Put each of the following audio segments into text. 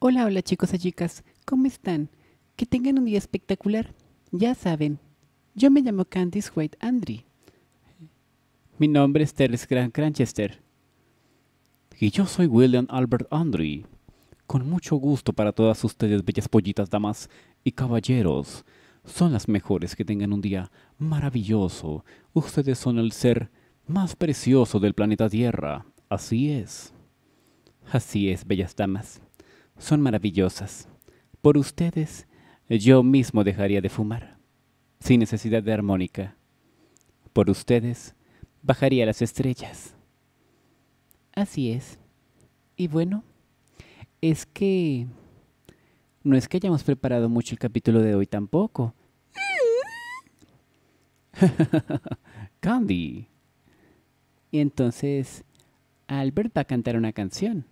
Hola, hola chicos y chicas, ¿cómo están? Que tengan un día espectacular. Ya saben, yo me llamo Candice White Andry. Mi nombre es Teres Gran Cranchester. Y yo soy William Albert Andry. Con mucho gusto para todas ustedes, bellas pollitas, damas y caballeros. Son las mejores que tengan un día maravilloso. Ustedes son el ser más precioso del planeta Tierra. Así es. Así es, bellas damas son maravillosas. Por ustedes, yo mismo dejaría de fumar, sin necesidad de armónica. Por ustedes, bajaría las estrellas. Así es. Y bueno, es que... No es que hayamos preparado mucho el capítulo de hoy tampoco. Candy. Y entonces, Albert va a cantar una canción.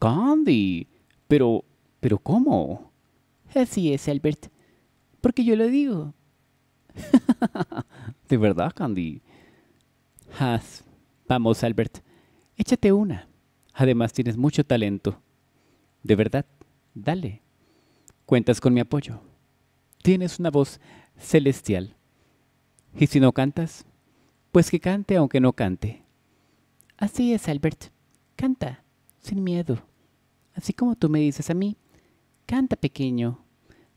Candy. Pero, pero ¿cómo? Así es, Albert. Porque yo lo digo. de verdad, Candy. Haz. Vamos, Albert. Échate una. Además, tienes mucho talento. De verdad, dale. Cuentas con mi apoyo. Tienes una voz celestial. Y si no cantas, pues que cante aunque no cante. Así es, Albert. Canta, sin miedo. Así como tú me dices a mí, canta pequeño.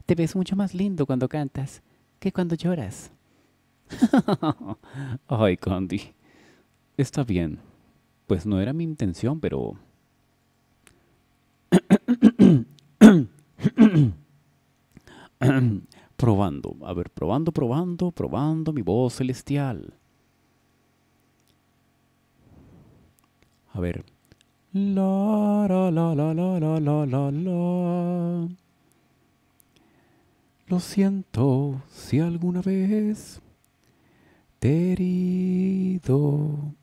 Te ves mucho más lindo cuando cantas que cuando lloras. Ay, Candy. Está bien. Pues no era mi intención, pero... probando, a ver, probando, probando, probando mi voz celestial. A ver. Lo siento si alguna vez te he herido.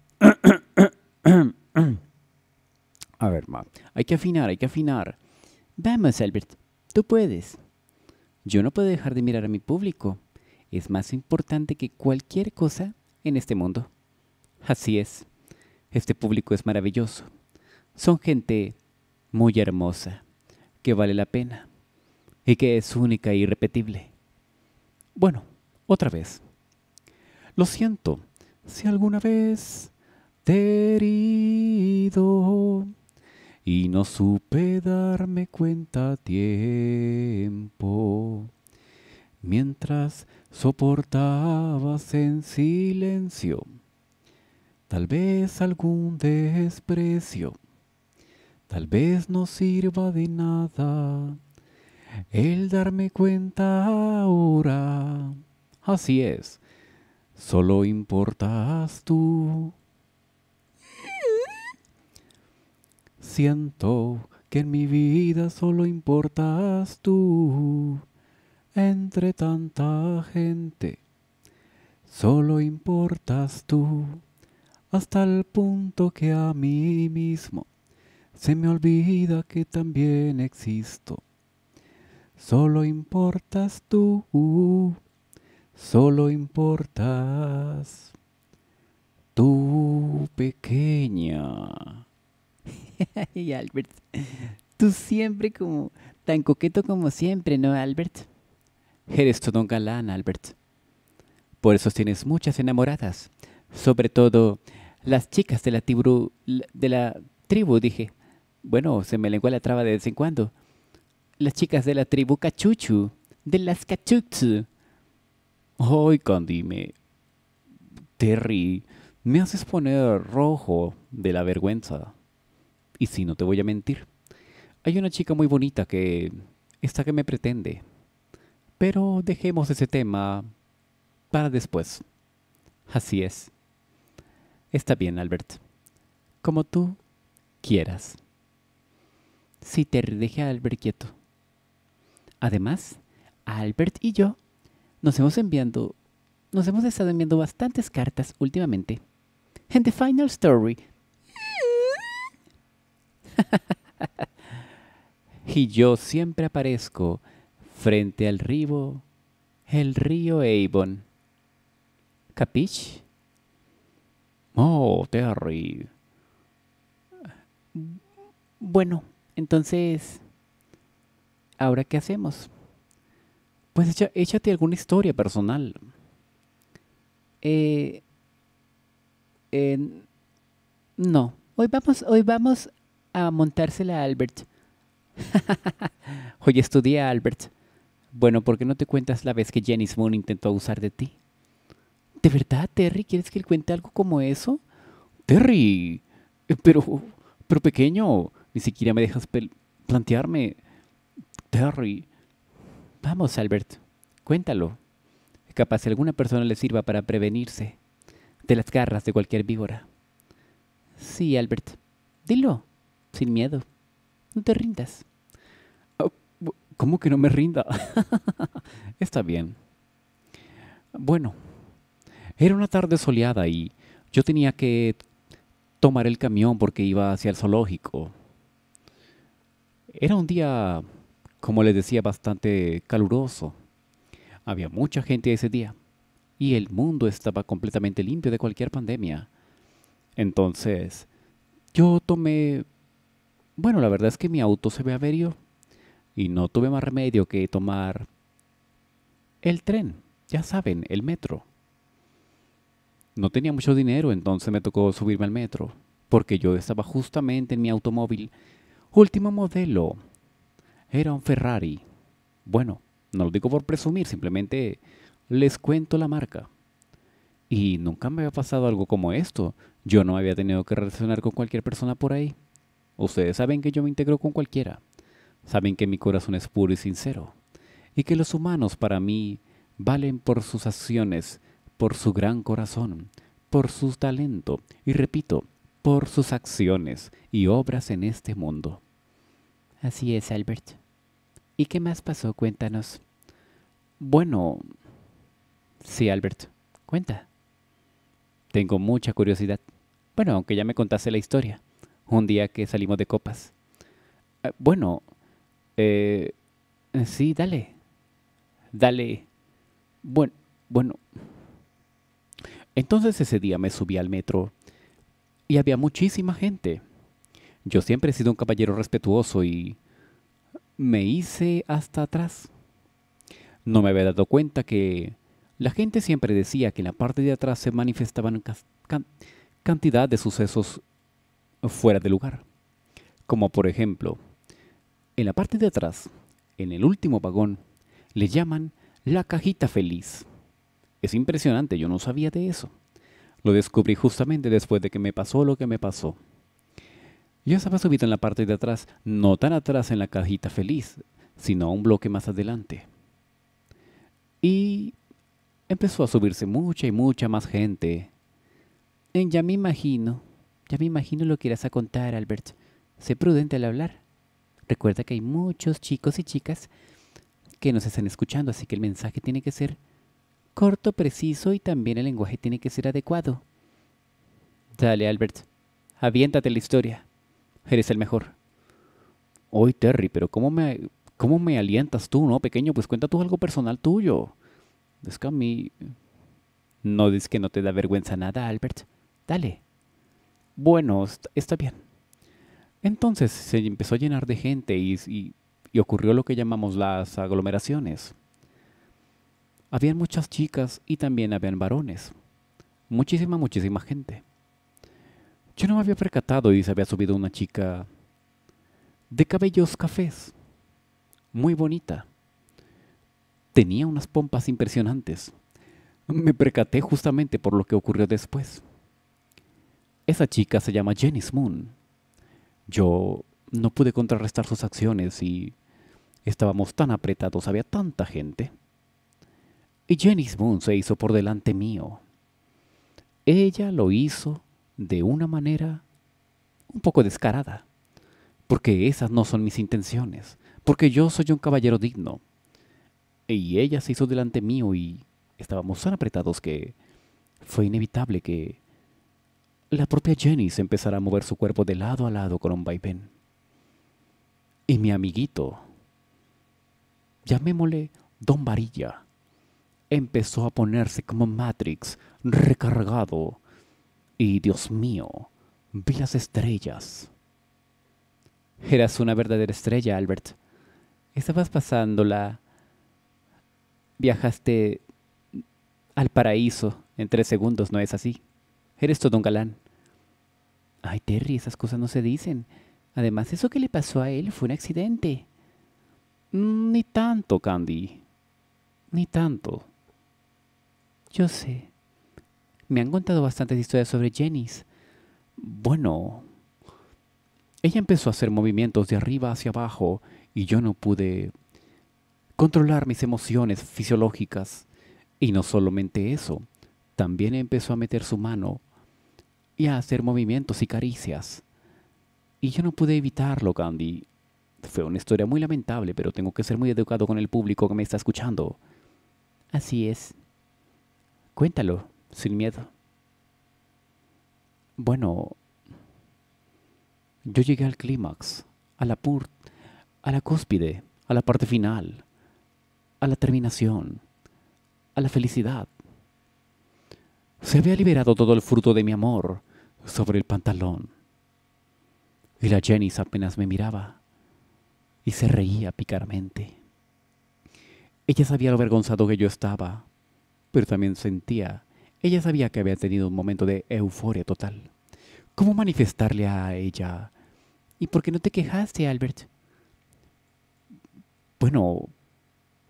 A ver, ma. Hay que afinar, hay que afinar. Vamos, Albert. Tú puedes. Yo no puedo dejar de mirar a mi público. Es más importante que cualquier cosa en este mundo. Así es. Este público es maravilloso son gente muy hermosa, que vale la pena y que es única e irrepetible. Bueno, otra vez. Lo siento si alguna vez te he herido y no supe darme cuenta a tiempo. Mientras soportabas en silencio, tal vez algún desprecio Tal vez no sirva de nada el darme cuenta ahora. Así es, solo importas tú. Siento que en mi vida solo importas tú. Entre tanta gente, solo importas tú. Hasta el punto que a mí mismo se me olvida que también existo. Solo importas tú, solo importas tú pequeña. Albert, tú siempre como tan coqueto como siempre, ¿no, Albert? Eres todo un galán, Albert. Por eso tienes muchas enamoradas, sobre todo las chicas de la, de la tribu, dije. Bueno, se me lengua la traba de vez en cuando. Las chicas de la tribu Cachuchu, de las Cachuchu. Ay, Candy, me... Terry, me haces poner rojo de la vergüenza. Y si no te voy a mentir, hay una chica muy bonita que... Está que me pretende. Pero dejemos ese tema para después. Así es. Está bien, Albert. Como tú quieras si te deje a Albert quieto. Además, Albert y yo nos hemos enviado... nos hemos estado enviando bastantes cartas últimamente. En The Final Story. y yo siempre aparezco frente al río, el río Avon. ¿Capich? Oh, Terry. Bueno, entonces, ¿ahora qué hacemos? Pues échate alguna historia personal. Eh, no, hoy vamos, hoy vamos a montársela a Albert. hoy a Albert. Bueno, ¿por qué no te cuentas la vez que Jenny Moon intentó abusar de ti? ¿De verdad, Terry? ¿Quieres que él cuente algo como eso? Terry, eh, pero, pero pequeño, ni siquiera me dejas plantearme. Terry. Vamos, Albert. Cuéntalo. Capaz alguna persona le sirva para prevenirse de las garras de cualquier víbora. Sí, Albert. Dilo. Sin miedo. No te rindas. Oh, ¿Cómo que no me rinda? Está bien. Bueno, era una tarde soleada y yo tenía que tomar el camión porque iba hacia el zoológico. Era un día, como les decía, bastante caluroso. Había mucha gente ese día y el mundo estaba completamente limpio de cualquier pandemia. Entonces, yo tomé... Bueno, la verdad es que mi auto se ve averio. y no tuve más remedio que tomar el tren, ya saben, el metro. No tenía mucho dinero, entonces me tocó subirme al metro, porque yo estaba justamente en mi automóvil Último modelo. Era un Ferrari. Bueno, no lo digo por presumir, simplemente les cuento la marca. Y nunca me había pasado algo como esto. Yo no había tenido que relacionar con cualquier persona por ahí. Ustedes saben que yo me integro con cualquiera. Saben que mi corazón es puro y sincero. Y que los humanos para mí valen por sus acciones, por su gran corazón, por su talento. Y repito, por sus acciones y obras en este mundo. Así es, Albert. ¿Y qué más pasó? Cuéntanos. Bueno... Sí, Albert. Cuenta. Tengo mucha curiosidad. Bueno, aunque ya me contaste la historia. Un día que salimos de copas. Ah, bueno... Eh, sí, dale. Dale. Bueno, bueno. Entonces ese día me subí al metro y había muchísima gente. Yo siempre he sido un caballero respetuoso y me hice hasta atrás. No me había dado cuenta que la gente siempre decía que en la parte de atrás se manifestaban cantidad de sucesos fuera de lugar. Como por ejemplo, en la parte de atrás, en el último vagón, le llaman la cajita feliz. Es impresionante, yo no sabía de eso. Lo descubrí justamente después de que me pasó lo que me pasó. Yo estaba subido en la parte de atrás, no tan atrás en la cajita feliz, sino un bloque más adelante. Y empezó a subirse mucha y mucha más gente. ya me imagino, ya me imagino lo que irás a contar, Albert. Sé prudente al hablar. Recuerda que hay muchos chicos y chicas que nos están escuchando, así que el mensaje tiene que ser corto, preciso y también el lenguaje tiene que ser adecuado. Dale, Albert. Aviéntate la historia. Eres el mejor. Hoy, Terry, pero ¿cómo me, me alientas tú, no, pequeño? Pues cuenta tú algo personal tuyo. Es que a mí... No dices que no te da vergüenza nada, Albert. Dale. Bueno, está bien. Entonces se empezó a llenar de gente y, y ocurrió lo que llamamos las aglomeraciones. Habían muchas chicas y también habían varones. Muchísima, muchísima gente. Yo no me había percatado y se había subido una chica de cabellos cafés, muy bonita. Tenía unas pompas impresionantes. Me percaté justamente por lo que ocurrió después. Esa chica se llama Jenny Moon. Yo no pude contrarrestar sus acciones y estábamos tan apretados, había tanta gente y Jenny Moon se hizo por delante mío. Ella lo hizo de una manera un poco descarada, porque esas no son mis intenciones, porque yo soy un caballero digno. Y ella se hizo delante mío y estábamos tan apretados que fue inevitable que la propia se empezara a mover su cuerpo de lado a lado con un vaivén. Y mi amiguito, llamémosle Don Varilla, empezó a ponerse como Matrix, recargado. Y Dios mío, vi las estrellas. Eras una verdadera estrella, Albert. Estabas pasándola. Viajaste al paraíso en tres segundos, ¿no es así? Eres todo un galán. Ay, Terry, esas cosas no se dicen. Además, eso que le pasó a él fue un accidente. Ni tanto, Candy. Ni tanto. Yo sé. Me han contado bastantes historias sobre Jenny. Bueno. Ella empezó a hacer movimientos de arriba hacia abajo y yo no pude controlar mis emociones fisiológicas. Y no solamente eso, también empezó a meter su mano y a hacer movimientos y caricias. Y yo no pude evitarlo, Candy. Fue una historia muy lamentable, pero tengo que ser muy educado con el público que me está escuchando. Así es, Cuéntalo, sin miedo. Bueno, yo llegué al clímax, a la pur a la cúspide, a la parte final, a la terminación, a la felicidad. Se había liberado todo el fruto de mi amor sobre el pantalón. Y la Jenny apenas me miraba y se reía picarmente. Ella sabía lo avergonzado que yo estaba, pero también sentía, ella sabía que había tenido un momento de euforia total. ¿Cómo manifestarle a ella? ¿Y por qué no te quejaste, Albert? Bueno,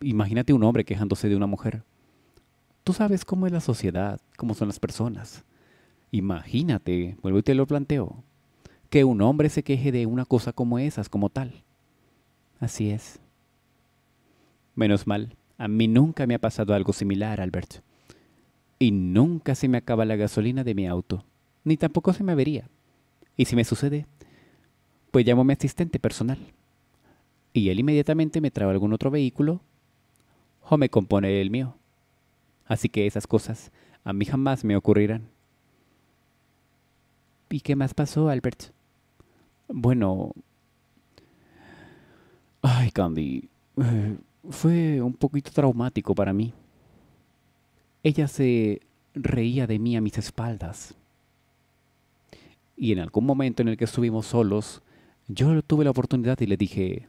imagínate un hombre quejándose de una mujer. Tú sabes cómo es la sociedad, cómo son las personas. Imagínate, vuelvo y te lo planteo, que un hombre se queje de una cosa como esas, como tal. Así es. Menos mal, a mí nunca me ha pasado algo similar, Albert. Y nunca se me acaba la gasolina de mi auto, ni tampoco se me avería. Y si me sucede, pues llamo a mi asistente personal. Y él inmediatamente me trae algún otro vehículo o me compone el mío. Así que esas cosas a mí jamás me ocurrirán. ¿Y qué más pasó, Albert? Bueno... Ay, Candy. Eh, fue un poquito traumático para mí. Ella se reía de mí a mis espaldas. Y en algún momento en el que estuvimos solos, yo tuve la oportunidad y le dije,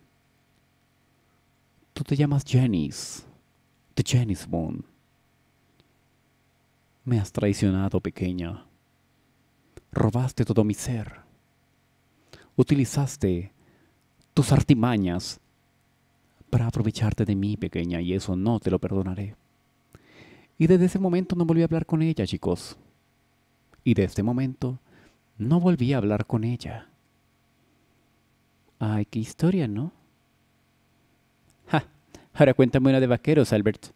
tú te llamas Janice, The Janice Moon. Me has traicionado, pequeña. Robaste todo mi ser. Utilizaste tus artimañas para aprovecharte de mí, pequeña, y eso no te lo perdonaré. Y desde ese momento no volví a hablar con ella, chicos. Y desde ese momento no volví a hablar con ella. Ay, qué historia, ¿no? Ja, ahora cuéntame una de vaqueros, Albert.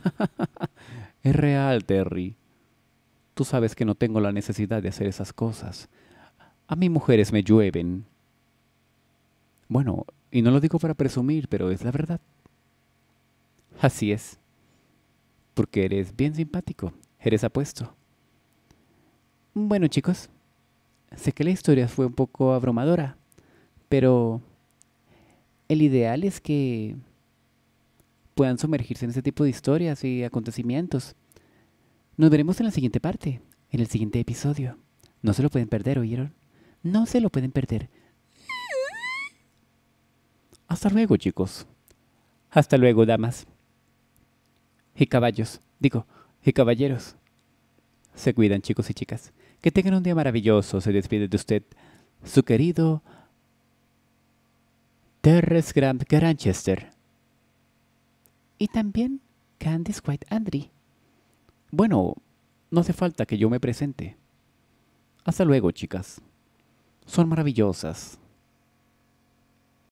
es real, Terry. Tú sabes que no tengo la necesidad de hacer esas cosas. A mí mujeres me llueven. Bueno, y no lo digo para presumir, pero es la verdad. Así es. Porque eres bien simpático, eres apuesto. Bueno chicos, sé que la historia fue un poco abrumadora, pero el ideal es que puedan sumergirse en ese tipo de historias y acontecimientos. Nos veremos en la siguiente parte, en el siguiente episodio. No se lo pueden perder, ¿oyeron? No se lo pueden perder. Hasta luego, chicos. Hasta luego, damas. Y caballos, digo, y caballeros. Se cuidan, chicos y chicas. Que tengan un día maravilloso. Se despide de usted su querido Terrence Grant Granchester. Y también Candice White Andry. Bueno, no hace falta que yo me presente. Hasta luego, chicas. Son maravillosas.